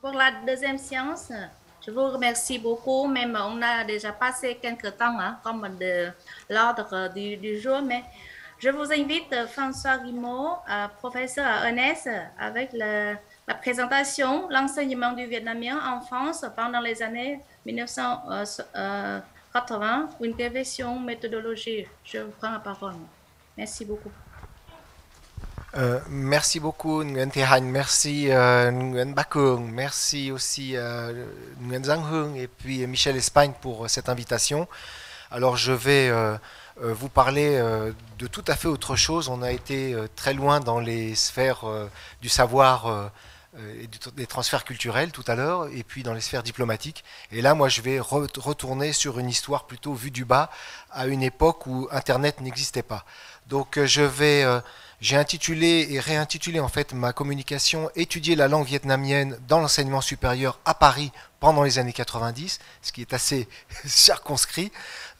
Pour la deuxième séance, je vous remercie beaucoup, même on a déjà passé quelques temps hein, comme de l'ordre du, jour, mais je vous invite François Rimaud, euh, professeur à ENS, avec la présentation L'enseignement du vietnamien en France pendant les années 1980, euh, euh, une révision méthodologique ». Je vous prends la parole. Merci beaucoup. Euh, merci beaucoup Nguyen Thi merci euh, Nguyen Bakung, merci aussi euh, Nguyen Zhang Hung et puis Michel Espagne pour euh, cette invitation. Alors je vais vous parler de tout à fait autre chose. On a été très loin dans les sphères du savoir et des transferts culturels tout à l'heure, et puis dans les sphères diplomatiques. Et là, moi, je vais retourner sur une histoire plutôt vue du bas, à une époque où Internet n'existait pas. Donc, je vais j'ai intitulé et réintitulé en fait ma communication Étudier la langue vietnamienne dans l'enseignement supérieur à Paris pendant les années 90, ce qui est assez circonscrit,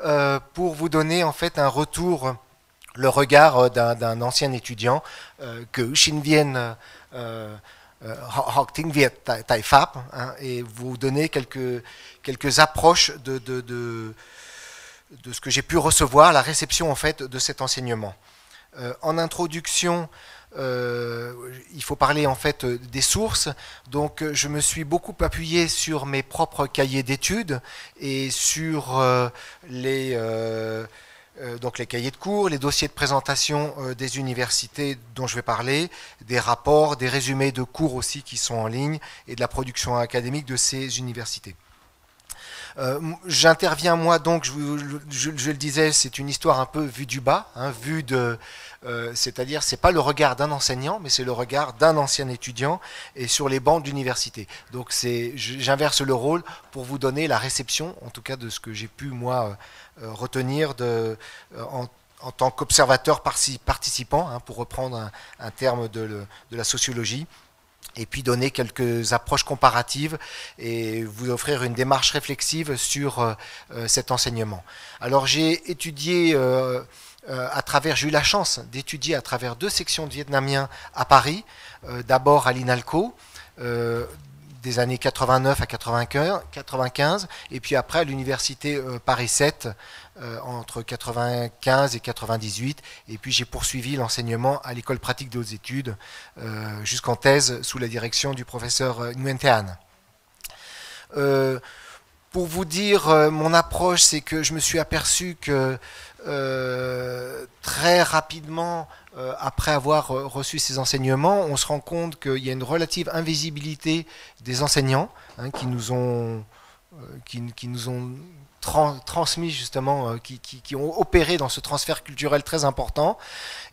euh, pour vous donner en fait un retour, le regard euh, d'un ancien étudiant que Shin Vien Viet Thai Phap, hein, et vous donner quelques, quelques approches de, de, de ce que j'ai pu recevoir, la réception en fait de cet enseignement. Euh, en introduction, euh, il faut parler en fait des sources. Donc je me suis beaucoup appuyé sur mes propres cahiers d'études et sur euh, les, donc les cahiers de cours, les dossiers de présentation des universités dont je vais parler, des rapports, des résumés de cours aussi qui sont en ligne et de la production académique de ces universités. Euh, j'interviens moi donc, je, le disais, c'est une histoire un peu vue du bas, hein, vue de, euh, c'est-à-dire c'est pas le regard d'un enseignant, mais c'est le regard d'un ancien étudiant et sur les bancs d'université. Donc c'est, j'inverse le rôle pour vous donner la réception, en tout cas de ce que j'ai pu moi euh, retenir de, en tant qu'observateur participant, hein, pour reprendre un, terme de la sociologie, et puis donner quelques approches comparatives et vous offrir une démarche réflexive sur euh, euh, cet enseignement. Alors j'ai étudié euh, à travers, j'ai eu la chance d'étudier à travers deux sections de vietnamiens à Paris, d'abord à l'INALCO, des années 89 à 95, et puis après à l'université euh, Paris 7 euh, entre 95 et 98, et puis j'ai poursuivi l'enseignement à l'école pratique des hautes études euh, jusqu'en thèse sous la direction du professeur Nguyen pour vous dire, mon approche, c'est que je me suis aperçu que euh, très rapidement, euh, après avoir euh, reçu ces enseignements, on se rend compte qu'il y a une relative invisibilité des enseignants hein, qui nous ont... qui, nous ont transmis justement, euh, qui, ont opéré dans ce transfert culturel très important,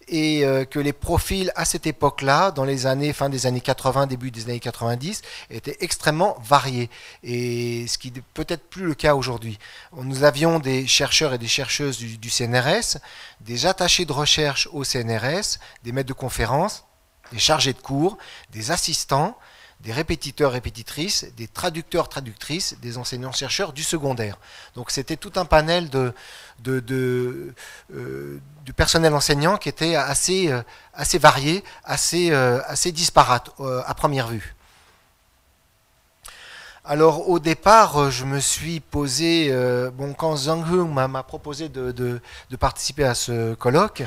et euh, que les profils à cette époque-là, dans les années fin des années 80, début des années 90, étaient extrêmement variés, et ce qui n'est peut-être plus le cas aujourd'hui. Nous avions des chercheurs et des chercheuses du CNRS, des attachés de recherche au CNRS, des maîtres de conférences, des chargés de cours, des assistants, des répétiteurs, répétitrices, des traducteurs, traductrices, des enseignants-chercheurs du secondaire. Donc c'était tout un panel de, du euh, personnel enseignant qui était assez, euh, assez varié, assez, euh, assez disparate à première vue. Alors au départ, je me suis posé, bon, quand Zhang Hung m'a proposé de, de, participer à ce colloque,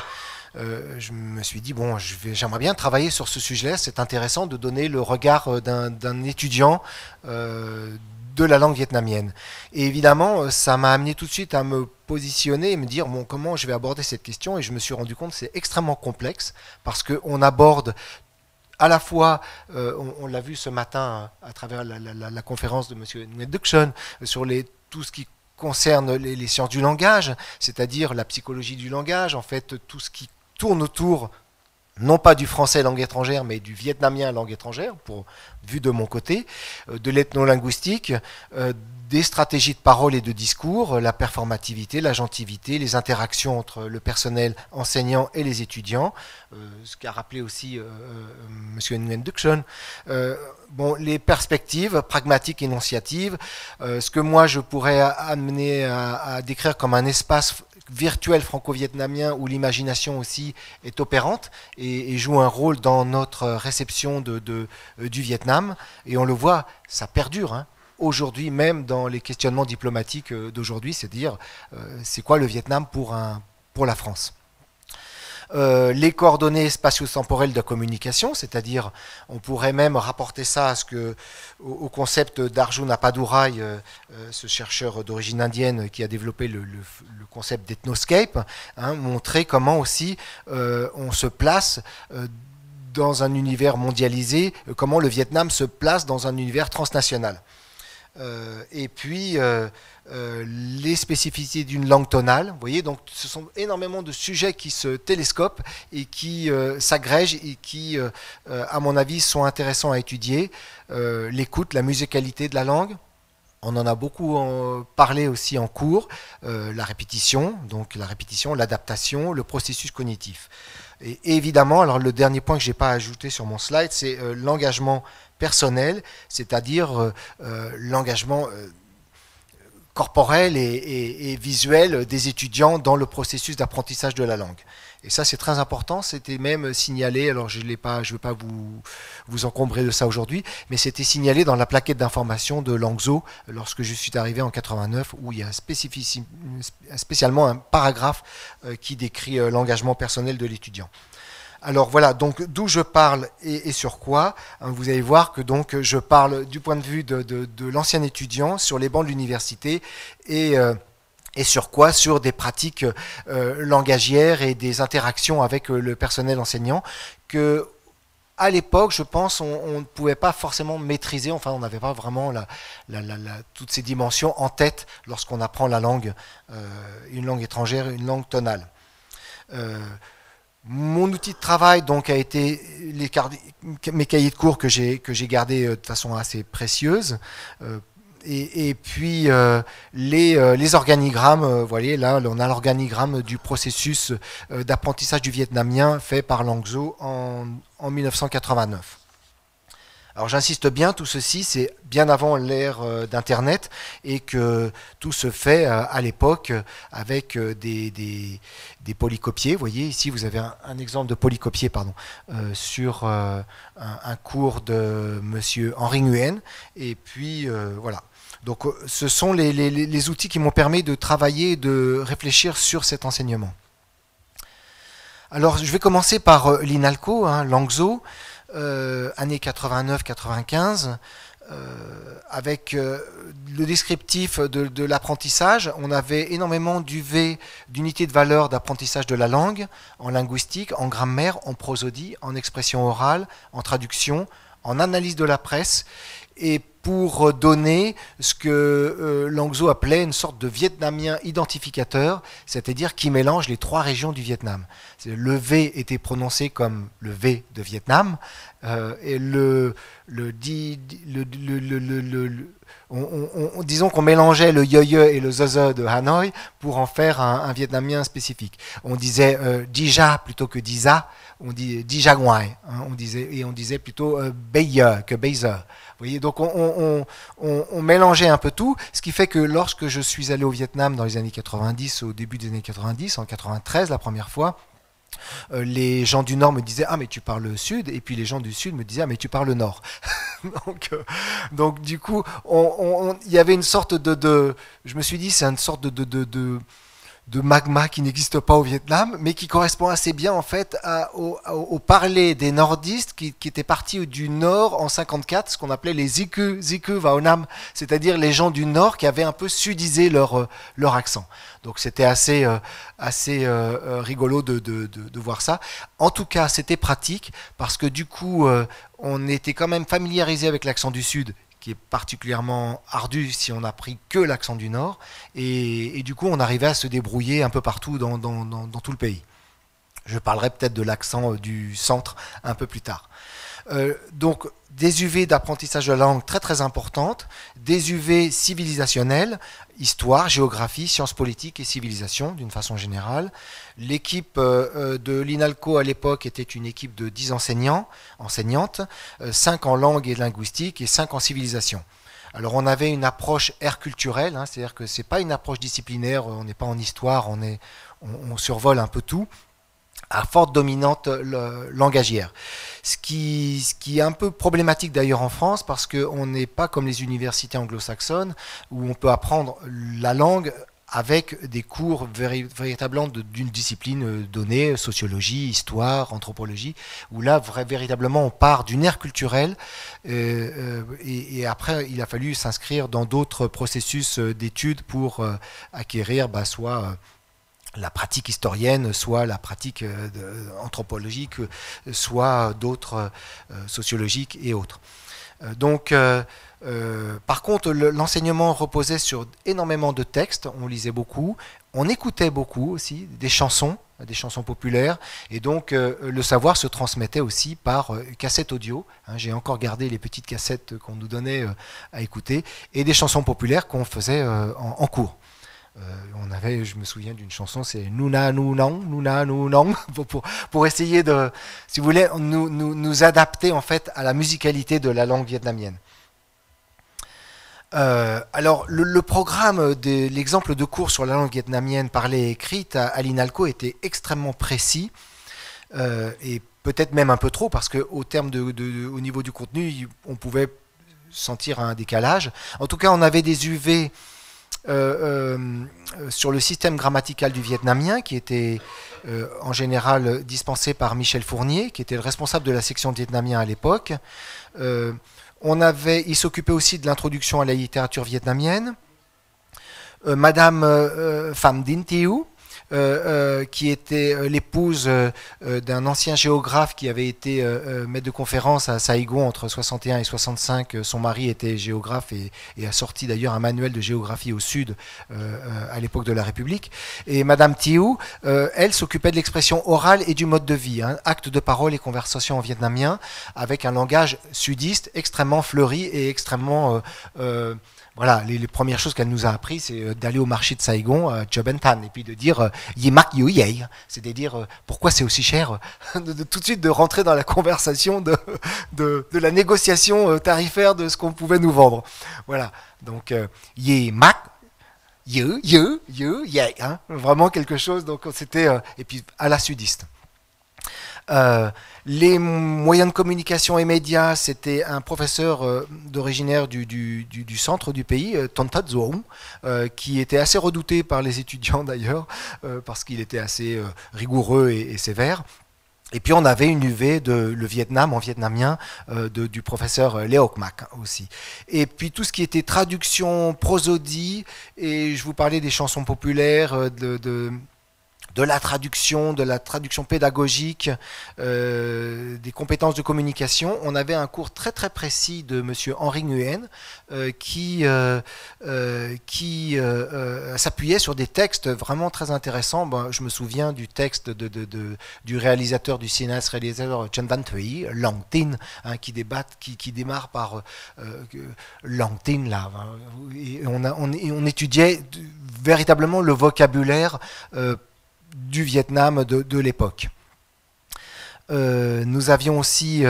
euh, je me suis dit, bon, j'aimerais bien travailler sur ce sujet-là. C'est intéressant de donner le regard euh, d'un étudiant euh, de la langue vietnamienne. Et évidemment, ça m'a amené tout de suite à me positionner et me dire bon, comment je vais aborder cette question. Et je me suis rendu compte que c'est extrêmement complexe parce qu'on aborde à la fois, on, l'a vu ce matin hein, à travers la, conférence de M. Nguyen sur les, tout ce qui concerne les sciences du langage, c'est-à-dire la psychologie du langage, en fait tout ce qui tourne autour non pas du français langue étrangère, mais du vietnamien langue étrangère, pour, vu de mon côté, euh, de l'ethnolinguistique, euh, des stratégies de parole et de discours, la performativité, la gentilité, les interactions entre le personnel enseignant et les étudiants, euh, ce qu'a rappelé aussi Monsieur M. bon, les perspectives pragmatiques, énonciatives, ce que moi je pourrais amener à décrire comme un espace virtuel franco-vietnamien où l'imagination aussi est opérante et, joue un rôle dans notre réception de, euh, du Vietnam. Et on le voit, ça perdure. Hein. Aujourd'hui, même dans les questionnements diplomatiques euh, d'aujourd'hui, c'est dire euh, c'est quoi le Vietnam pour, pour la France euh, les coordonnées spatio-temporelles de communication, c'est-à-dire on pourrait même rapporter ça à ce que, au, concept d'Arjun Apadurai, euh, euh, ce chercheur d'origine indienne qui a développé le, concept d'ethnoscape, hein, montrer comment aussi on se place dans un univers mondialisé, comment le Vietnam se place dans un univers transnational. et puis, euh, les spécificités d'une langue tonale. Vous voyez, donc ce sont énormément de sujets qui se télescopent et qui euh, s'agrègent et qui, euh, à mon avis, sont intéressants à étudier. L'écoute, la musicalité de la langue. On en a beaucoup parlé aussi en cours, la répétition, donc la répétition, l'adaptation, le processus cognitif. Et évidemment, alors le dernier point que j'ai pas ajouté sur mon slide, c'est l'engagement personnel, c'est-à-dire l'engagement corporelle et, et, des étudiants dans le processus d'apprentissage de la langue. Et ça, c'est très important. C'était même signalé, alors je ne vais pas vous, encombrer de ça aujourd'hui, mais c'était signalé dans la plaquette d'information de Langzo lorsque je suis arrivé en 89, où il y a spécialement un paragraphe euh, qui décrit euh, l'engagement personnel de l'étudiant. Alors voilà, donc d'où je parle et, sur quoi, hein, vous allez voir que donc je parle du point de vue de, l'ancien étudiant sur les bancs de l'université et, euh, et sur quoi Sur des pratiques euh, langagières et des interactions avec euh, le personnel enseignant que à l'époque, je pense, on ne pouvait pas forcément maîtriser, enfin, on n'avait pas vraiment toutes ces dimensions en tête lorsqu'on apprend la langue, une langue étrangère, une langue tonale. Mon outil de travail donc a été les mes cahiers de cours que j'ai que j'ai gardés euh, de façon assez précieuse. Euh, et, puis euh, les, les, organigrammes, vous voyez là, on a l'organigramme du processus d'apprentissage du vietnamien fait par Langzo en, en 1989. Alors j'insiste bien, tout ceci, c'est bien avant l'ère euh, d'Internet et que tout se fait euh, à l'époque avec euh, des, des, polycopiers. Vous voyez, ici, vous avez un, exemple de polycopier pardon, sur un, cours de monsieur Henri Nguyen. Et puis, voilà. Donc ce sont les, outils qui m'ont permis de travailler, de réfléchir sur cet enseignement. Alors je vais commencer par l'INALCO, hein, Langso. Euh, années 89-95, euh, avec euh, le descriptif de, l'apprentissage, on avait énormément d'unités de valeur d'apprentissage de la langue, en linguistique, en grammaire, en prosodie, en expression orale, en traduction, en analyse de la presse. Et pour donner ce que euh, appelait une sorte de vietnamien identificateur, c'est-à-dire qui mélange les trois régions du Vietnam. Le V était prononcé comme le V de Vietnam, euh, et le, le, le, le on, disons qu'on mélangeait le yoyo et le zozo de Hanoï pour en faire un, vietnamien spécifique. On disait euh, plutôt que Disa, on dit Dijagwai, hein, on disait et on disait plutôt euh, Beyer que Beizer. Vous voyez, donc on on, mélangeait un peu tout, ce qui fait que lorsque je suis allé au Vietnam dans les années 90, au début des années 90, en 93 la première fois, euh, les gens du Nord me disaient ah mais tu parles le Sud et puis les gens du Sud me disaient ah mais tu parles le Nord donc euh, donc du coup il y avait une sorte de, je me suis dit c'est une sorte de, de de magma qui n'existe pas au Vietnam, mais qui correspond assez bien en fait au, parler des nordistes qui, qui, étaient partis du nord en 54, ce qu'on appelait les Ziku, va Vaonam, c'est-à-dire les gens du nord qui avaient un peu sudisé leur, euh, leur accent. Donc c'était assez, euh, assez euh, rigolo de, voir ça. En tout cas, c'était pratique parce que du coup, on était quand même familiarisé avec l'accent du sud qui est particulièrement ardu si on n'a pris que l'accent du Nord. Et, du coup, on arrivait à se débrouiller un peu partout dans tout le pays. Je parlerai peut-être de l'accent euh, du centre un peu plus tard. Euh, donc des UV d'apprentissage de langue très très importantes, des UV civilisationnels, histoire, géographie, sciences politiques et civilisation d'une façon générale. L'équipe euh, euh, de l'INALCO à l'époque était une équipe de 10 enseignants, enseignantes, 5 en langue et linguistique et 5 en civilisation. Alors on avait une approche air culturelle, hein, c'est-à-dire que ce n'est pas une approche disciplinaire, on n'est pas en histoire, on survole un peu tout, à forte dominante langagière. Ce qui, ce qui est un peu problématique d'ailleurs en France parce qu'on n'est pas comme les universités anglo-saxonnes où on peut apprendre la langue avec des cours véritablement d'une discipline euh, donnée, sociologie, histoire, anthropologie, où là, véritablement, on part d'une ère culturelle, euh, euh, et, après, il a fallu s'inscrire dans d'autres processus d'études pour acquérir bah, soit la pratique historienne, soit la pratique euh, euh, anthropologique, euh, soit d'autres sociologiques et autres. Donc, par contre, l'enseignement reposait sur énormément de textes, on lisait beaucoup, on écoutait beaucoup aussi des chansons, des chansons populaires, et donc le savoir se transmettait aussi par cassette audio, hein, j'ai encore gardé les petites cassettes qu'on nous donnait à écouter, et des chansons populaires qu'on faisait en cours. Euh, on avait, je me souviens d'une chanson, c'est Nouna nous non, non, pour, essayer de, si vous voulez, nous, nous, adapter en fait à la musicalité de la langue vietnamienne. Euh, alors, le, programme, de, l'exemple de cours sur la langue vietnamienne parlée et écrite à, l'INALCO était extrêmement précis euh, et peut-être même un peu trop parce qu'au terme de, niveau du contenu, on pouvait sentir un décalage. En tout cas, on avait des UV euh, euh, sur le système grammatical du vietnamien qui était euh, en général dispensé par Michel Fournier, qui était le responsable de la section vietnamien à l'époque. on avait, il s'occupait aussi de l'introduction à la littérature vietnamienne. Madame Pham Dinh Thieu, euh, euh, qui était euh, l'épouse d'un ancien géographe qui avait été maître de conférence à saïgon entre 61 et 65. Son mari était géographe et, a sorti d'ailleurs un manuel de géographie au sud à l'époque de la République. Et Madame Thiou, elle s'occupait de l'expression orale et du mode de vie, un hein, acte de parole et conversation en vietnamien, avec un langage sudiste extrêmement fleuri et extrêmement voilà, les, premières choses qu'elle nous a apprises, c'est euh, d'aller au marché de Saigon, à euh, Tan, et puis de dire euh, Yimak yé c'est-à-dire pourquoi c'est aussi cher, de, tout de suite de rentrer dans la conversation de, la négociation tarifaire de ce qu'on pouvait nous vendre. Voilà, donc mak, Ye, Ye, hein, vraiment quelque chose, donc c'était, et puis à la sudiste. Euh, les moyens de communication et médias, c'était un professeur d'origine euh, d'originaire du, centre du pays, euh, Tontat qui était assez redouté par les étudiants d'ailleurs, parce qu'il était assez rigoureux et, sévère. Et puis on avait une UV de le Vietnam en vietnamien du professeur Léo Mac aussi. Et puis tout ce qui était traduction, prosodie, et je vous parlais des chansons populaires, de de la traduction, de la traduction pédagogique, euh, des compétences de communication. On avait un cours très très précis de Monsieur Henri Nguyen euh, qui, euh, qui s'appuyait sur des textes vraiment très intéressants. je me souviens du texte de, du réalisateur du cinéaste réalisateur Chen Van Thuy, Lang Tin, hein, qui, qui, démarre par Lang Tin hein, on, étudiait véritablement le vocabulaire du Vietnam de, de l'époque. nous avions aussi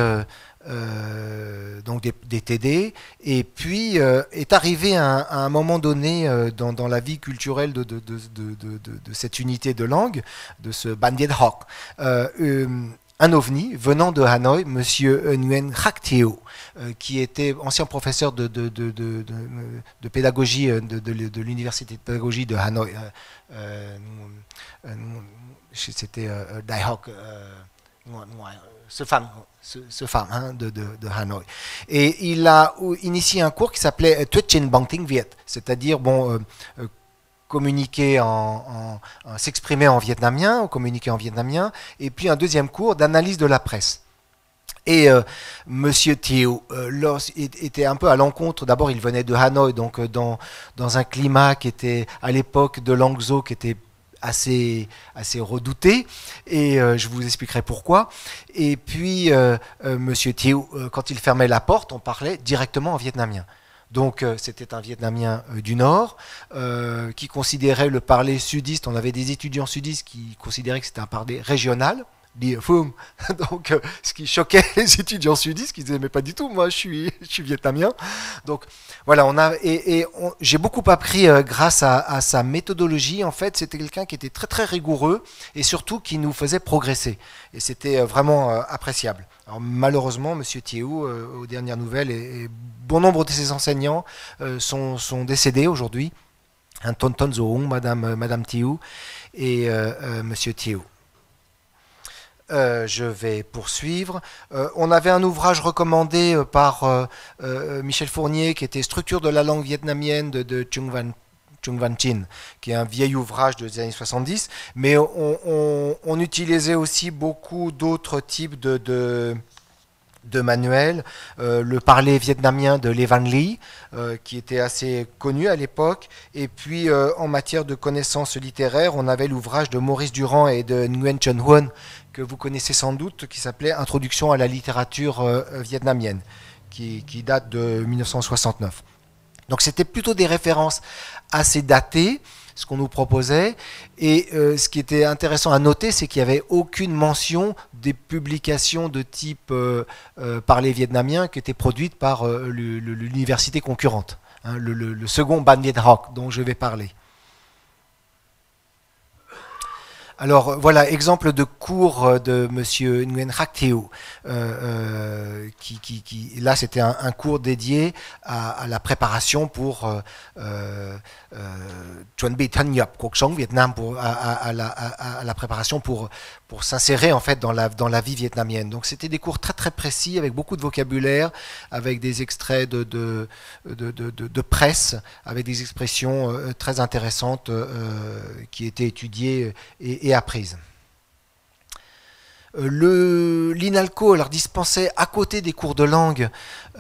donc des, des, TD, et puis est arrivé un, à un moment donné dans, dans, la vie culturelle de, de, de, cette unité de langue, de ce Bandied Hawk, un ovni venant de Hanoï, Monsieur Nguyen Hak Thieu, qui était ancien professeur de, de, de, de pédagogie de, l'université de pédagogie de Hanoï. Euh, c'était euh, euh, Dai ce femme, ce, hein, de, de, de, Hanoï. Et il a initié un cours qui s'appelait Twitchin Banting Viet, c'est-à-dire bon, communiquer en, s'exprimer en vietnamien, ou communiquer en vietnamien, et puis un deuxième cours d'analyse de la presse. Et Monsieur Thieu était un peu à l'encontre. D'abord, il venait de Hanoï, donc dans, dans un climat qui était à l'époque de Langzhou, qui était assez, redouté, et euh, je vous expliquerai pourquoi. Et puis, euh, euh, Monsieur Thieu, quand il fermait la porte, on parlait directement en vietnamien. Donc c'était un Vietnamien du Nord qui considérait le parler sudiste, on avait des étudiants sudistes qui considéraient que c'était un parler régional, Donc, euh, ce qui choquait les étudiants sudistes, qui disaient mais pas du tout, moi je suis, vietnamien. Donc voilà, on a et, j'ai beaucoup appris euh, grâce à, sa méthodologie. En fait, c'était quelqu'un qui était très très rigoureux et surtout qui nous faisait progresser. Et c'était euh, vraiment appréciable. Alors, malheureusement, Monsieur thiou aux dernières nouvelles, et, bon nombre de ses enseignants sont, décédés aujourd'hui. Un tonton Zohong, Madame Madame Thiéou et Monsieur Thiéou. Euh, je vais poursuivre. Euh, on avait un ouvrage recommandé euh, par Michel Fournier qui était Structure de la langue vietnamienne de, Chung Van Chin, qui est un vieil ouvrage des années 70, mais on, utilisait aussi beaucoup d'autres types de, de manuels, le parler vietnamien de Levan Lee, qui était assez connu à l'époque, et puis en matière de connaissances littéraires, on avait l'ouvrage de Maurice Durand et de Nguyen Chun que vous connaissez sans doute, qui s'appelait Introduction à la littérature euh, euh, vietnamienne, qui, date de 1969. Donc c'était plutôt des références assez datées, ce qu'on nous proposait. Et euh, ce qui était intéressant à noter, c'est qu'il n'y avait aucune mention des publications de type par les Vietnamiens qui étaient produites par l'université concurrente, hein, le, second Ban Viet Hoc dont je vais parler. Alors euh, voilà, exemple de cours euh, de M. Nguyen Hak qui, là c'était un, cours dédié à, la préparation pour euh, Vietnam, pour, à, la, préparation pour, pour s'insérer en fait dans la, dans la vie vietnamienne. Donc c'était des cours très très précis, avec beaucoup de vocabulaire, avec des extraits de, de, presse, avec des expressions très intéressantes qui étaient étudiées et apprise. Euh, L'INALCO leur dispensait à côté des cours de langue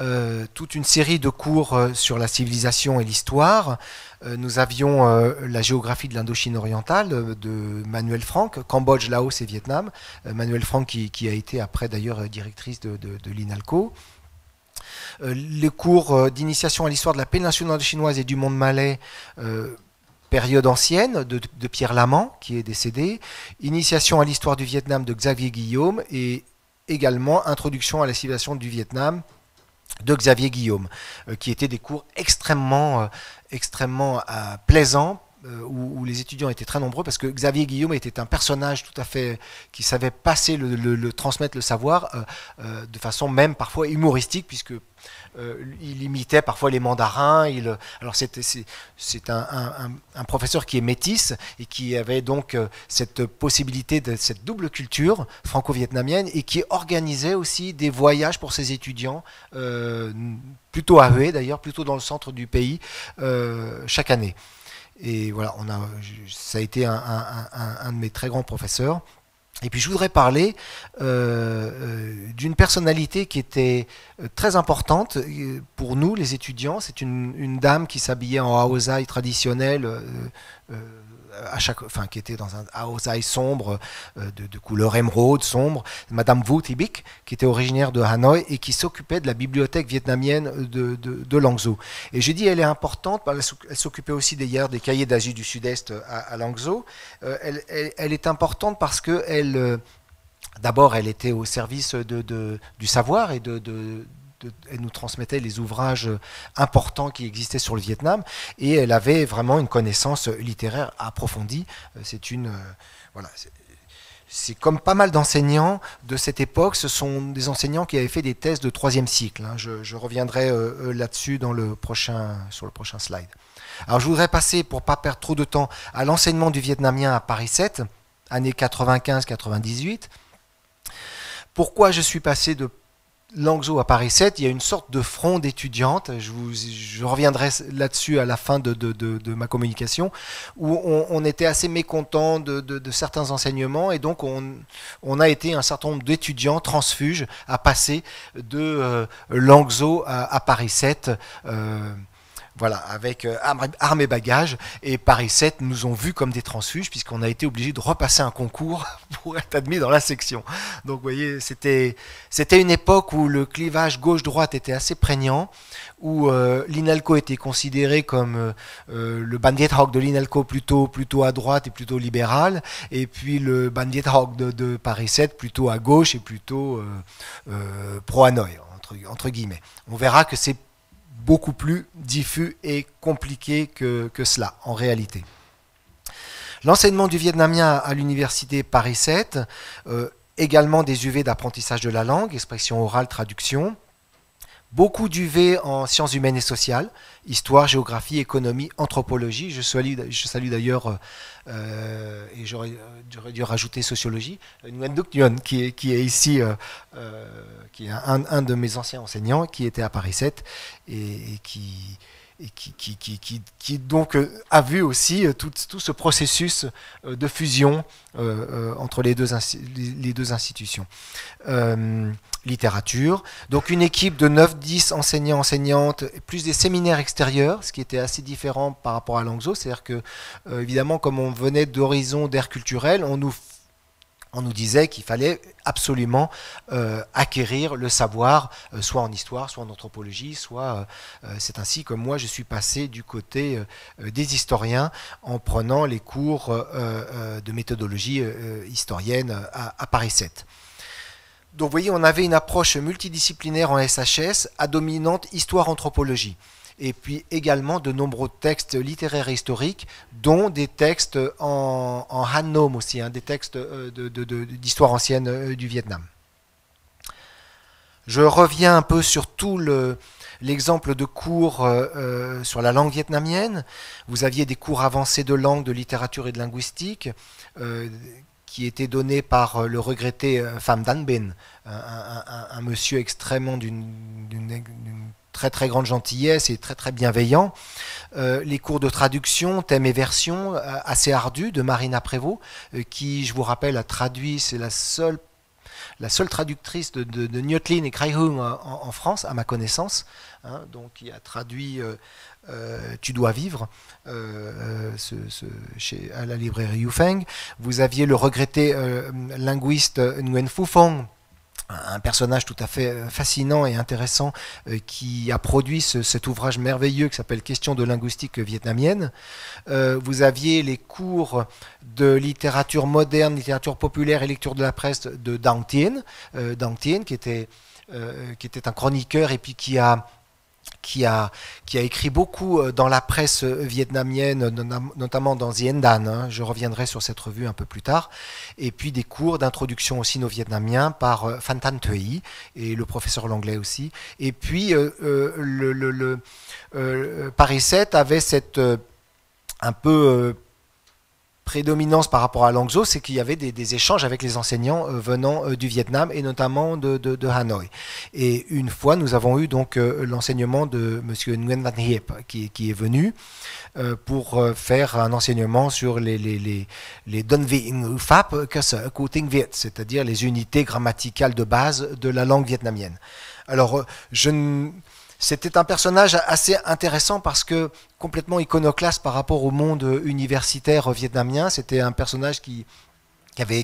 euh, toute une série de cours euh, sur la civilisation et l'histoire. nous avions la géographie de l'Indochine orientale de Manuel Franck, Cambodge, Laos et Vietnam. Manuel Franck qui, a été après d'ailleurs directrice de, l'INALCO les cours d'initiation à l'histoire de la péninsule indochinoise et du monde malais, Période ancienne de, Pierre Lamant, qui est décédé, Initiation à l'histoire du Vietnam de Xavier Guillaume et également Introduction à la civilisation du Vietnam de Xavier Guillaume, euh, qui étaient des cours extrêmement, euh, extrêmement euh, plaisants euh, où, les étudiants étaient très nombreux, parce que Xavier Guillaume était un personnage tout à fait euh, qui savait passer, le, transmettre le savoir euh, de façon même parfois humoristique, puisque il imitait parfois les mandarins. Il, alors c'est un, professeur qui est métisse et qui avait donc cette possibilité de cette double culture franco-vietnamienne et qui organisait aussi des voyages pour ses étudiants, plutôt à Hué d'ailleurs, plutôt dans le centre du pays, chaque année. Et voilà, on a, ça a été un, de mes très grands professeurs. Et puis je voudrais parler euh, euh, d'une personnalité qui était euh, très importante pour nous, les étudiants. C'est une, dame qui s'habillait en haosaï traditionnel à chaque, enfin, qui était dans un Aosai sombre, euh, de, couleur émeraude sombre, Madame Vu Thibik, qui était originaire de Hanoï et qui s'occupait de la bibliothèque vietnamienne de, de, Langzhou. Et j'ai dit, elle est importante, elle s'occupait aussi d'ailleurs des cahiers d'Asie du Sud-Est euh, à, à, Langzhou. Euh, elle, elle, est importante parce que elle D'abord, elle était au service de, de, du savoir et de, elle nous transmettait les ouvrages euh, importants qui existaient sur le Vietnam et elle avait vraiment une connaissance littéraire approfondie. Euh, c'est une euh, voilà, c'est comme pas mal d'enseignants de cette époque, ce sont des enseignants qui avaient fait des thèses de troisième cycle. Hein. Je, reviendrai là-dessus sur le prochain slide. Alors je voudrais passer, pour ne pas perdre trop de temps, à l'enseignement du vietnamien à Paris 7, années 95-98. Pourquoi je suis passé de Langso à Paris 7, il y a une sorte de front d'étudiantes, je, reviendrai là-dessus à la fin de, ma communication, où on, était assez mécontent de, certains enseignements et donc on, on, a été un certain nombre d'étudiants transfuges à passer de euh, à, Paris 7. Voilà, avec euh, armes et bagages. Et Paris 7 nous ont vus comme des transfuges, puisqu'on a été obligé de repasser un concours pour être admis dans la section. Donc, vous voyez, c'était une époque où le clivage gauche-droite était assez prégnant, où euh, l'INALCO était considéré comme euh, le le rock de l'INALCO plutôt, plutôt à droite et plutôt libéral, et puis le bandier de, de Paris 7 plutôt à gauche et plutôt pro-Hanoï, entre guillemets. On verra que c'est beaucoup plus diffus et compliqué que, cela en réalité. L'enseignement du vietnamien à l'université Paris 7, euh, également des UV d'apprentissage de la langue, expression orale, traduction, beaucoup d'UV en sciences humaines et sociales, histoire, géographie, économie, anthropologie. Je salue, d'ailleurs, euh, euh, et euh, j'aurais dû rajouter sociologie, Nguyen, qui est, qui est ici, qui est un, de mes anciens enseignants, qui était à Paris 7 et, qui... donc a vu aussi tout, ce processus de fusion entre les deux institutions littérature. Donc une équipe de 9-10 enseignants, enseignantes, plus des séminaires extérieurs, ce qui était assez différent par rapport à Langso. C'est-à-dire que, euh, évidemment, comme on venait d'horizons d'air culturel, on nous disait qu'il fallait absolument euh, acquérir le savoir, euh, soit en histoire, soit en anthropologie, soit c'est ainsi que moi je suis passé du côté des historiens en prenant les cours de méthodologie historienne à Paris 7. Donc vous voyez, on avait une approche multidisciplinaire en SHS à dominante histoire-anthropologie. Et puis également de nombreux textes littéraires et historiques, dont des textes en, Han Nom aussi, hein, des textes euh, d'histoire ancienne euh, du Vietnam. Je reviens un peu sur tout l'exemple de cours euh, sur la langue vietnamienne. Vous aviez des cours avancés de langue, de littérature et de linguistique, qui était donné par euh, le regretté Pham euh, Van Ben, un, monsieur extrêmement d'une très très grande gentillesse et très très bienveillant. Euh, les cours de traduction, thèmes et versions assez ardus de Marina Prévost, qui, je vous rappelle, a traduit, c'est la seule la seule traductrice de, de, et Kreihung en, en, France, à ma connaissance, hein. donc qui a traduit euh, tu dois vivre, euh, euh, chez, à la librairie Yufeng. Vous aviez le regretté linguiste Nguyen Phu Phong, un personnage tout à fait fascinant et intéressant qui a produit cet ouvrage merveilleux qui s'appelle Question de linguistique vietnamienne. vous aviez les cours de littérature moderne, littérature populaire et lecture de la presse de Dang Tien, qui était, qui était un chroniqueur et puis qui a qui a, qui a écrit beaucoup euh, dans la presse euh, vietnamienne, euh, notamment dans The Dan. Hein. je reviendrai sur cette revue un peu plus tard, et puis des cours d'introduction au sino-vietnamien par Phan Thanh Thuy, et le professeur l'anglais aussi, et puis le, Paris 7 avait cette un peu prédominance par rapport à Langzhou, c'est qu'il y avait des, échanges avec les enseignants euh, venant euh, du Vietnam et notamment de, Hanoi. Et une fois, nous avons eu donc euh, l'enseignement de M. Nguyen Van Hiep qui, qui est venu pour faire un enseignement sur les, les, les, les c'est-à-dire les unités grammaticales de base de la langue vietnamienne. Alors, je ne c'était un personnage assez intéressant parce que complètement iconoclaste par rapport au monde universitaire vietnamien. C'était un personnage qui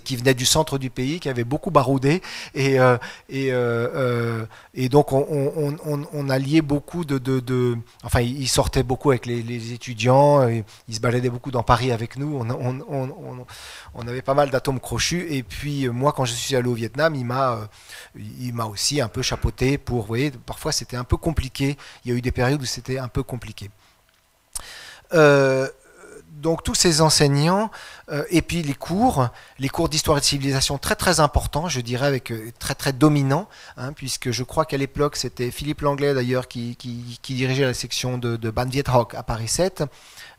qui, venait du centre du pays, qui avait beaucoup baroudé. Euh, euh, euh, et, donc, on, a lié beaucoup de, Enfin, il sortait beaucoup avec les, étudiants, et il se baladait beaucoup dans Paris avec nous. On, avait pas mal d'atomes crochus. Et puis, moi, quand je suis allé au Vietnam, il m'a, il m'a aussi un peu chapeauté pour. Vous voyez, parfois, c'était un peu compliqué. Il y a eu des périodes où c'était un peu compliqué. Euh, donc tous ces enseignants, euh, et puis les cours, les cours d'histoire et de civilisation très très importants, je dirais, avec euh, très très dominants, hein, puisque je crois qu'à l'époque c'était Philippe Langlais d'ailleurs qui, dirigeait la section de, de Rock à Paris 7.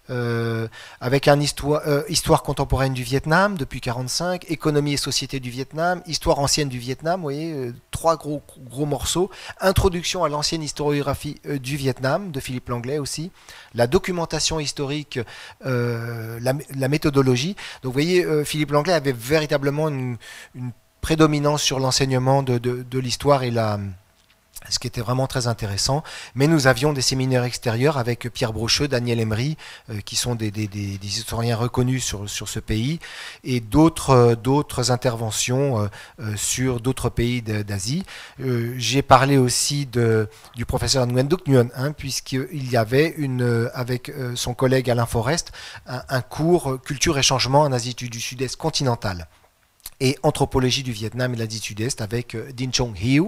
Euh, avec un euh, histoire, contemporaine du Vietnam depuis 1945, économie et société du Vietnam, histoire ancienne du Vietnam, vous voyez, euh, trois gros, gros morceaux, introduction à l'ancienne historiographie du Vietnam de Philippe Langlais aussi, la documentation historique, la, méthodologie. Donc vous voyez, Philippe Langlais avait véritablement une, prédominance sur l'enseignement de, de, de l'histoire et la ce qui était vraiment très intéressant. Mais nous avions des séminaires extérieurs avec Pierre Brocheux, Daniel Emery, euh, qui sont des, historiens reconnus sur, ce pays, et d'autres euh, interventions euh, sur d'autres pays d'Asie. J'ai parlé aussi du professeur Nguyen Nguyen, hein, puisqu'il y avait, avec son collègue Alain Forest, un, cours Culture et changement en Asie du Sud-Est continental et anthropologie du Vietnam et de l'Asie du Sud-Est avec euh, Din Chong Hieu.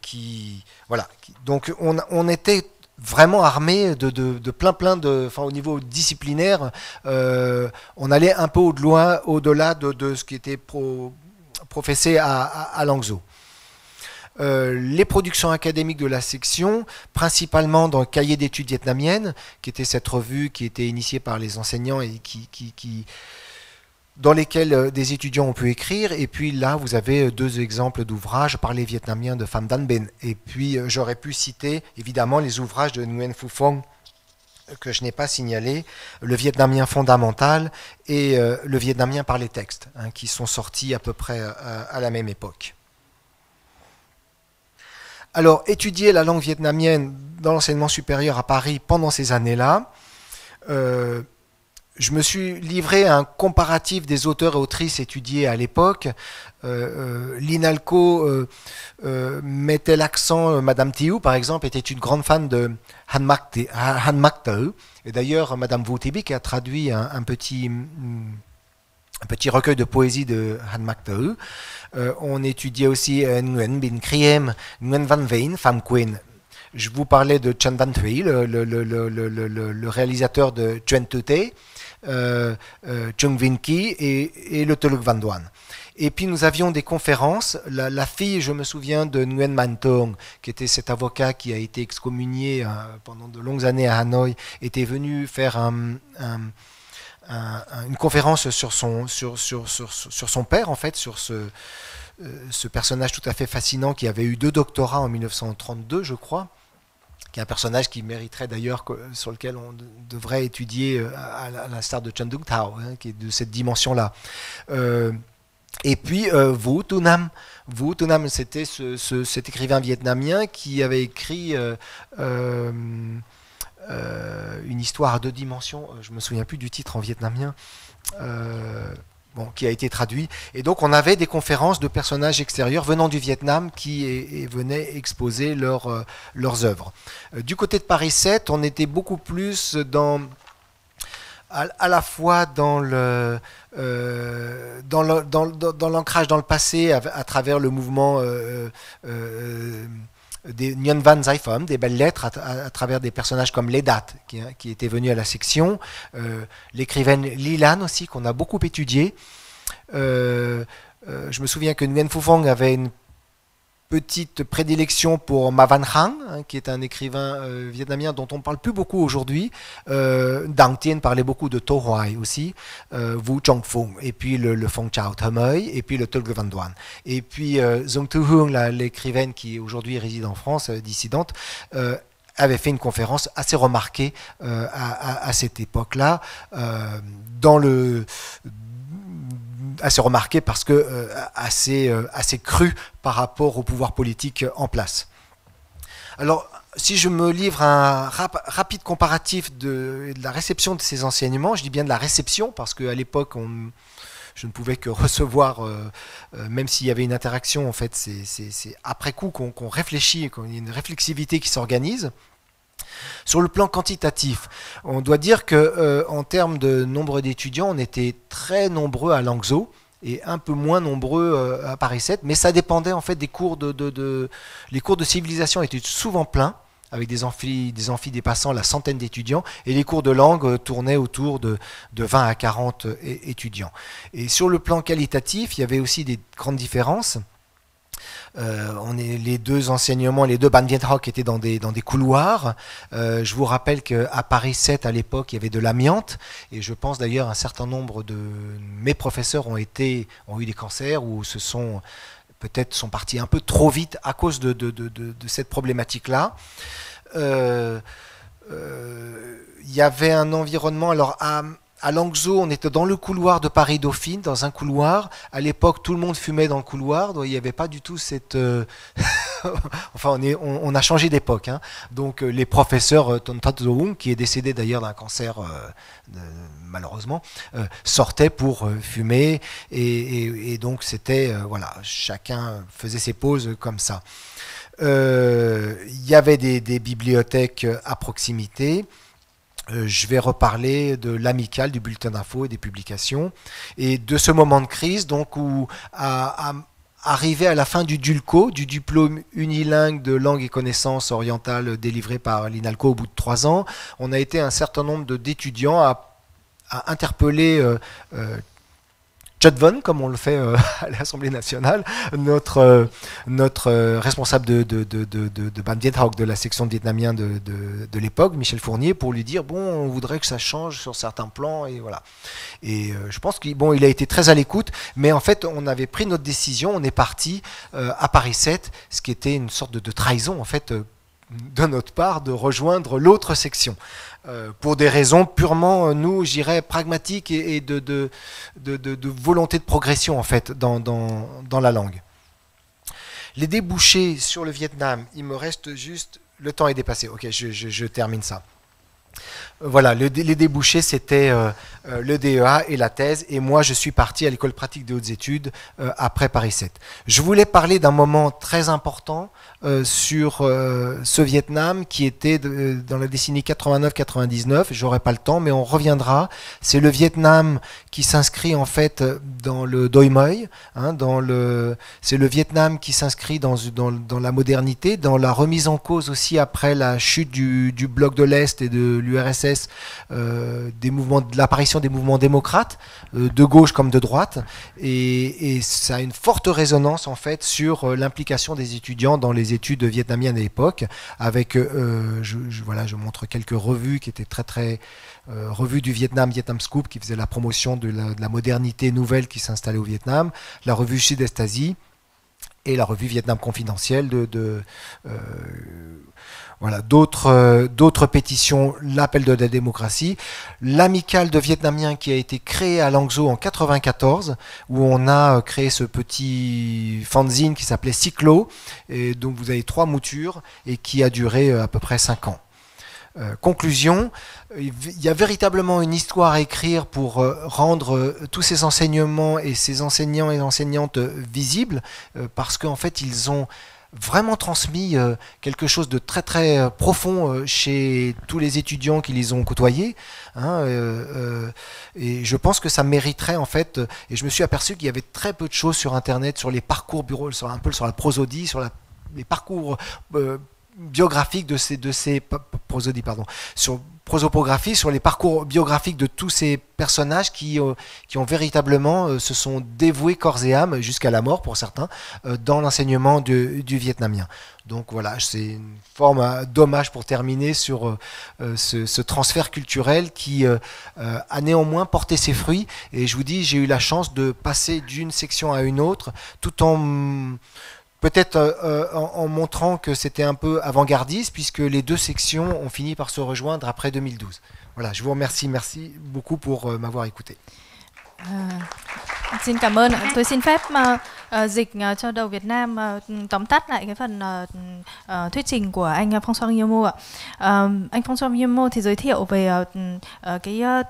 qui, voilà. donc on, était vraiment armé de, plein plein de enfin au niveau disciplinaire euh, on allait un peu au-delà au -delà de, ce qui était professé à, à, euh, les productions académiques de la section, principalement dans le cahier d'études vietnamiennes, qui était cette revue qui était initiée par les enseignants et qui, qui dans lesquels euh, des étudiants ont pu écrire. Et puis là, vous avez euh, deux exemples d'ouvrages par les Vietnamiens de Pham Dan Ben. Et puis euh, j'aurais pu citer évidemment les ouvrages de Nguyen Phu Phong que je n'ai pas signalé, le vietnamien fondamental et le vietnamien par les textes, hein, qui sont sortis à peu près à la même époque. Alors, étudier la langue vietnamienne dans l'enseignement supérieur à Paris pendant ces années-là, je me suis livré à un comparatif des auteurs et autrices étudiés à l'époque. Euh, euh, L'INALCO euh, mettait l'accent, Madame Tiou, par exemple était une grande fan de Han Maktau. E et d'ailleurs, Madame Voutibi qui a traduit un, mm, petit recueil de poésie de Han Maktau. E on étudiait aussi Nguyen Bin Kriem, Nguyen Van Vein, femme Queen. Je vous parlais de Chan Van Thuy, le, réalisateur de Chuen Te ». Euh, euh, Chung Vin Ki et, le Toluk Van Duan. Et puis nous avions des conférences. La, fille, je me souviens, de Nguyen Man Tong, qui était cet avocat qui a été excommunié euh, pendant de longues années à Hanoï, était venue faire un, une conférence sur son, sur, sur, sur, sur, son père, en fait, sur ce, ce personnage tout à fait fascinant qui avait eu deux doctorats en 1932, je crois qui est un personnage qui mériterait d'ailleurs, sur lequel on devrait étudier euh, à l'instar de Chandung Tao, hein, qui est de cette dimension-là. Euh, et puis euh, Vu Tunam. Vu c'était cet écrivain vietnamien qui avait écrit euh, une histoire à deux dimensions, je ne me souviens plus du titre en vietnamien qui a été traduit. Et donc on avait des conférences de personnages extérieurs venant du Vietnam qui venaient exposer euh, leurs œuvres. Euh, du côté de Paris 7, on était beaucoup plus à, la fois euh, dans l'ancrage dans, le passé à, travers le mouvement des Nyon van des belles lettres à, travers des personnages comme Ledat, qui, qui était venu à la section, euh, l'écrivaine Lilan aussi, qu'on a beaucoup étudié. Euh, euh, je me souviens que Nguyen Fufang avait une petite prédilection pour Ma Van hein, qui est un écrivain euh, vietnamien dont on ne parle plus beaucoup aujourd'hui. Euh, Dang Tien parlait beaucoup de To aussi, euh, Chong Phung, et puis le, le Phong Chao Thameui, et puis le Tulgu Van Duan. Et puis euh, Zong Tu Hung, l'écrivaine qui aujourd'hui réside en France, dissidente, avait fait une conférence assez remarquée à, à, cette époque-là, dans le assez remarqué parce que euh, assez, euh, assez cru par rapport au pouvoir politique en place. Alors, si je me livre un rapide comparatif de, la réception de ces enseignements, je dis bien de la réception parce qu'à l'époque, je ne pouvais que recevoir, euh, même s'il y avait une interaction, en fait, c'est après coup qu'on réfléchit, qu'il y a une réflexivité qui s'organise. Sur le plan quantitatif, on doit dire que euh, en termes de nombre d'étudiants, on était très nombreux à Langso et un peu moins nombreux euh, à Paris 7, mais ça dépendait en fait des cours de, les cours de civilisation étaient souvent pleins avec des amphis, dépassant la centaine d'étudiants, et les cours de langue euh, tournaient autour de, de, 20 à 40 étudiants. Et sur le plan qualitatif, il y avait aussi des grandes différences. Euh, on est les deux enseignements, les deux Band Rock étaient dans des, dans des couloirs. Euh, je vous rappelle qu'à Paris 7, à l'époque, il y avait de l'amiante. Et je pense d'ailleurs un certain nombre de mes professeurs ont, été, ont eu des cancers ou se sont peut-être sont partis un peu trop vite à cause de, de, cette problématique-là. Euh, il y avait un environnement. Alors, à, à Langzhou, on était dans le couloir de Paris Dauphine, dans un couloir. À l'époque, tout le monde fumait dans le couloir, donc il n'y avait pas du tout cette. Euh, enfin, on, a changé d'époque. Hein. Donc, euh, les professeurs euh, Tontat qui est décédé d'ailleurs d'un cancer, malheureusement, sortaient pour fumer. Et, donc, c'était. voilà, chacun faisait ses pauses comme ça. Il y avait des, bibliothèques à proximité. Euh, je vais reparler de l'amical, du bulletin d'info et des publications. Et de ce moment de crise, donc, où à, arrivé à la fin du DULCO, du diplôme unilingue de langue et connaissances orientales délivré par l'INALCO au bout de trois ans, on a été un certain nombre d'étudiants à, interpeller euh, euh, comme on le fait euh, à l'Assemblée nationale, notre, euh, notre euh, responsable de, de, de, de, de la section vietnamien de, l'époque, Michel Fournier, pour lui dire bon, on voudrait que ça change sur certains plans et voilà. Et je pense qu'il bon, il a été très à l'écoute, mais en fait, on avait pris notre décision, on est parti à Paris 7, ce qui était une sorte de, trahison en fait de notre part de rejoindre l'autre section euh, pour des raisons purement euh, nous j'irais pragmatiques et, de, de, de, volonté de progression en fait dans, la langue les débouchés sur le Vietnam il me reste juste le temps est dépassé ok je, termine ça euh, voilà les débouchés c'était euh, le DEA et la thèse, et moi je suis parti à l'école pratique des hautes études euh, après Paris 7. Je voulais parler d'un moment très important euh, sur ce Vietnam qui était dans la décennie 89-99, j'aurai pas le temps, mais on reviendra. C'est le Vietnam qui s'inscrit en fait dans le Doi Moi, hein, dans le, c'est le Vietnam qui s'inscrit dans, dans, dans, la modernité, dans la remise en cause aussi après la chute du bloc de l'Est et de l'URSS, des mouvements de l'apparition des mouvements démocrates, euh, de gauche comme de droite, et, ça a une forte résonance en fait sur euh, l'implication des étudiants dans les études vietnamiennes à l'époque, avec, euh, je, voilà, je montre quelques revues qui étaient très très... revue du Vietnam, Vietnam Scoop, qui faisait la promotion de la, de la modernité nouvelle qui s'installait au Vietnam, la revue Sud-Est-Asie, et la revue Vietnam confidentielle de, euh, voilà d'autres euh, d'autres pétitions l'appel de la démocratie l'amicale de vietnamiens qui a été créée à Langzhou en 94 où on a euh, créé ce petit fanzine qui s'appelait Cyclo et donc vous avez trois moutures et qui a duré à peu près cinq ans euh, conclusion, il y a véritablement une histoire à écrire pour euh, rendre euh, tous ces enseignements et ces enseignants et enseignantes visibles, parce qu'en fait, ils ont vraiment transmis quelque chose de très très profond chez tous les étudiants qui les ont côtoyés. Hein, et je pense que ça mériterait en fait, et je me suis aperçu qu'il y avait très peu de choses sur Internet, sur les parcours bureaux, un peu sur la prosodie, sur la, les parcours biographique de ces, de ces pardon, sur prosopographie, sur les parcours biographiques de tous ces personnages qui, euh, qui ont véritablement euh, se sont dévoués corps et âme jusqu'à la mort pour certains euh, dans l'enseignement du, vietnamien. Donc voilà, c'est une forme d'hommage pour terminer sur ce, transfert culturel qui a néanmoins porté ses fruits. Et je vous dis, j'ai eu la chance de passer d'une section à une autre tout en Peut-être euh, euh, en, montrant que c'était un peu avant-gardiste, puisque les deux sections ont fini par se rejoindre après 2012. Voilà, je vous remercie, merci beaucoup pour euh, m'avoir écouté. À, xin cảm ơn ạ. Tôi xin phép uh, uh, dịch uh, cho đầu Việt Nam uh, tóm tắt lại cái phần uh, uh, thuyết trình của anh Phong Soang Yemo ạ. anh Phong Soang Yemo thì giới thiệu về uh, uh, cái, uh,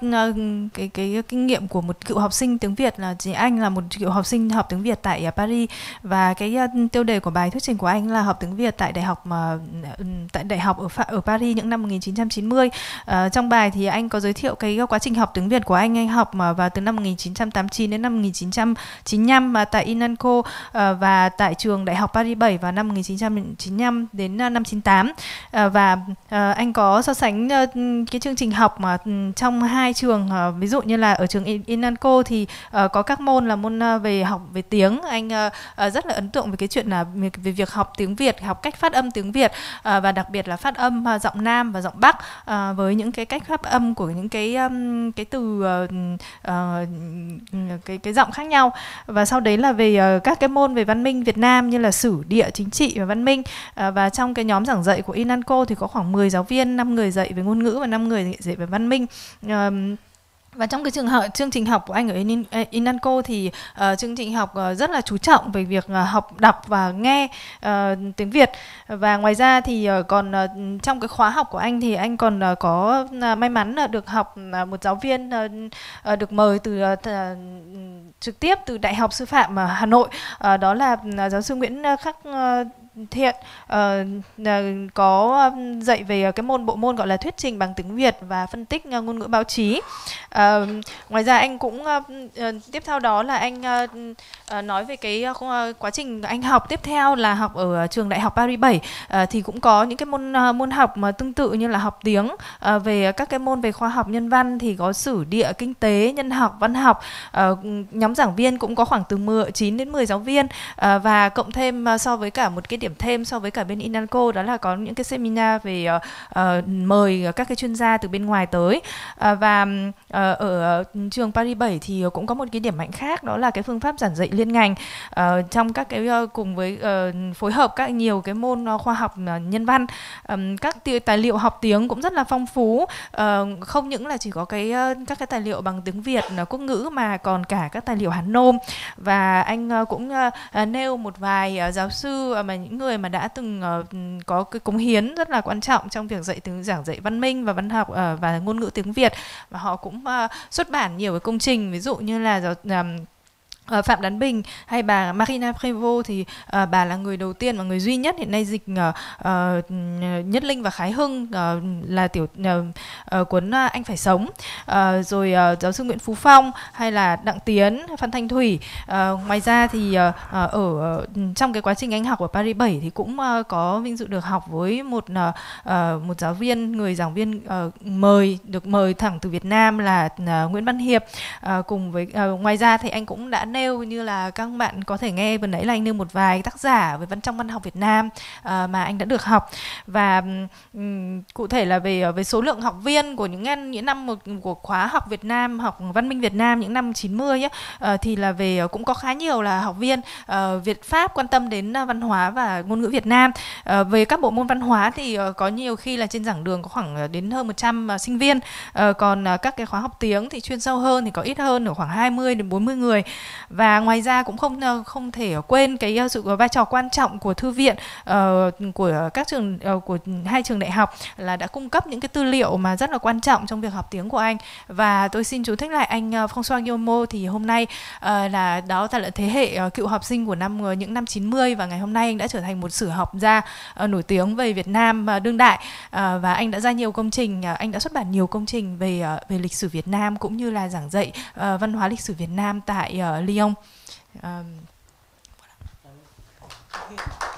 cái, cái cái kinh nghiệm của một cựu học sinh tiếng Việt là chị anh là một cựu học sinh học tiếng Việt tại uh, Paris và cái uh, tiêu đề của bài thuyết trình của anh là học tiếng Việt tại đại học uh, tại đại học ở ở Paris những năm 1990. Uh, trong bài thì anh có giới thiệu cái quá trình học tiếng Việt của anh anh học mà vào từ năm 1990 1989 đến năm 1995 mà tại Inanco ờ, và tại trường Đại học Paris 7 vào năm 1995 đến ờ, năm 98 ờ, và anh có so sánh cái chương trình học mà ừ, trong hai trường ví dụ như là ở trường Inanco thì có các môn là môn về học về tiếng anh rất là ấn tượng về cái chuyện là về việc học tiếng Việt học cách phát âm tiếng Việt và đặc biệt là phát âm giọng Nam và giọng Bắc với những cái cách phát âm của những cái cái từ ừ, cái cái giọng khác nhau và sau đấy là về uh, các cái môn về văn minh Việt Nam như là sử địa chính trị và văn minh uh, và trong cái nhóm giảng dạy của Inanco thì có khoảng 10 giáo viên 5 người dạy về ngôn ngữ và 5 người dạy về văn minh uh, và trong cái trường hợp chương trình học của anh ở ờ, Inanco thì uh, chương trình học uh, rất là chú trọng về việc uh, học đọc và nghe uh, tiếng Việt và ngoài ra thì uh, còn uh, trong cái khóa học của anh thì anh còn uh, có uh, may mắn uh, được học uh, một giáo viên uh, uh, được mời từ uh, trực tiếp từ Đại học Sư phạm Hà Nội uh, đó là uh, giáo sư Nguyễn Khắc uh, Thiện uh, có dạy về cái môn bộ môn gọi là thuyết trình bằng tiếng Việt và phân tích ờ, ngôn ngữ báo chí. Uh, ngoài ra anh cũng uh, tiếp theo đó là anh uh, nói về cái uh, quá trình anh học tiếp theo là học ở trường đại học Paris 7 uh, thì cũng có những cái môn uh, môn học mà tương tự như là học tiếng uh, về các cái môn về khoa học nhân văn thì có sử địa kinh tế nhân học văn học uh, nhóm giảng viên cũng có khoảng từ 10 9 đến 10 giáo viên uh, và cộng thêm uh, so với cả một cái điểm thêm so với cả bên Inanco đó là có những cái seminar về uh, uh, mời các cái chuyên gia từ bên ngoài tới uh, và uh, ở trường Paris 7 thì cũng có một cái điểm mạnh khác đó là cái phương pháp giảng dạy liên ngành uh, trong các cái uh, cùng với uh, phối hợp các nhiều cái môn uh, khoa học uh, nhân văn um, các tài liệu học tiếng cũng rất là phong phú uh, không những là chỉ có cái uh, các cái tài liệu bằng tiếng Việt uh, quốc ngữ mà còn cả các tài liệu Hán Nôm và anh uh, cũng uh, nêu một vài uh, giáo sư uh, mà những người mà đã từng uh, có cái cống hiến rất là quan trọng trong việc dạy tiếng giảng dạy văn minh và văn học uh, và ngôn ngữ tiếng Việt và họ cũng uh, xuất bản nhiều cái công trình ví dụ như là um, Ờ, Phạm Đán Bình hay bà Marina Prevost thì uh, bà là người đầu tiên và người duy nhất hiện nay dịch uh, uh, Nhất Linh và Khái Hưng uh, là tiểu uh, uh, cuốn uh, Anh phải sống uh, rồi uh, giáo sư Nguyễn Phú Phong hay là Đặng Tiến, Phan Thanh Thủy uh, ngoài ra thì uh, ở uh, trong cái quá trình anh học ở Paris 7 thì cũng uh, có vinh dự được học với một uh, một giáo viên người giảng viên uh, mời được mời thẳng từ Việt Nam là uh, Nguyễn Văn Hiệp uh, cùng với uh, ngoài ra thì anh cũng đã nêu như là các bạn có thể nghe vừa nãy là anh nêu một vài tác giả về văn trong văn học Việt Nam uh, mà anh đã được học và um, cụ thể là về ờ, về số lượng học viên của những ngăn những năm một của khóa học Việt Nam học văn minh Việt Nam những năm 90 ấy, uh, thì là về ờ, cũng có khá nhiều là học viên uh, Việt Pháp quan tâm đến văn hóa và ngôn ngữ Việt Nam uh, về các bộ môn văn hóa thì uh, có nhiều khi là trên giảng đường có khoảng đến hơn 100 uh, sinh viên uh, còn uh, các cái khóa học tiếng thì chuyên sâu hơn thì có ít hơn ở khoảng 20 đến 40 người và ngoài ra cũng không ờ, không thể quên cái ờ, sự ờ, vai trò quan trọng của thư viện của các trường của hai trường đại học là đã cung cấp những cái tư liệu mà rất là quan trọng trong việc học tiếng của anh và tôi xin chú thích lại anh phong François yomo thì hôm nay là đó là thế hệ cựu học sinh của năm những năm 90 và ngày hôm nay anh đã trở thành một sử học gia nổi tiếng về Việt Nam đương đại và anh đã ra nhiều công trình anh đã xuất bản nhiều công trình về về lịch sử Việt Nam cũng như là giảng dạy văn hóa lịch sử Việt Nam tại Ly Lyon. Euh, voilà.